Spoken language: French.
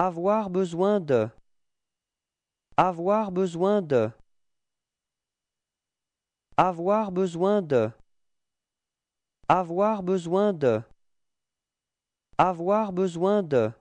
Avoir besoin de. Avoir besoin de. Avoir besoin de. Avoir besoin de. Avoir besoin de.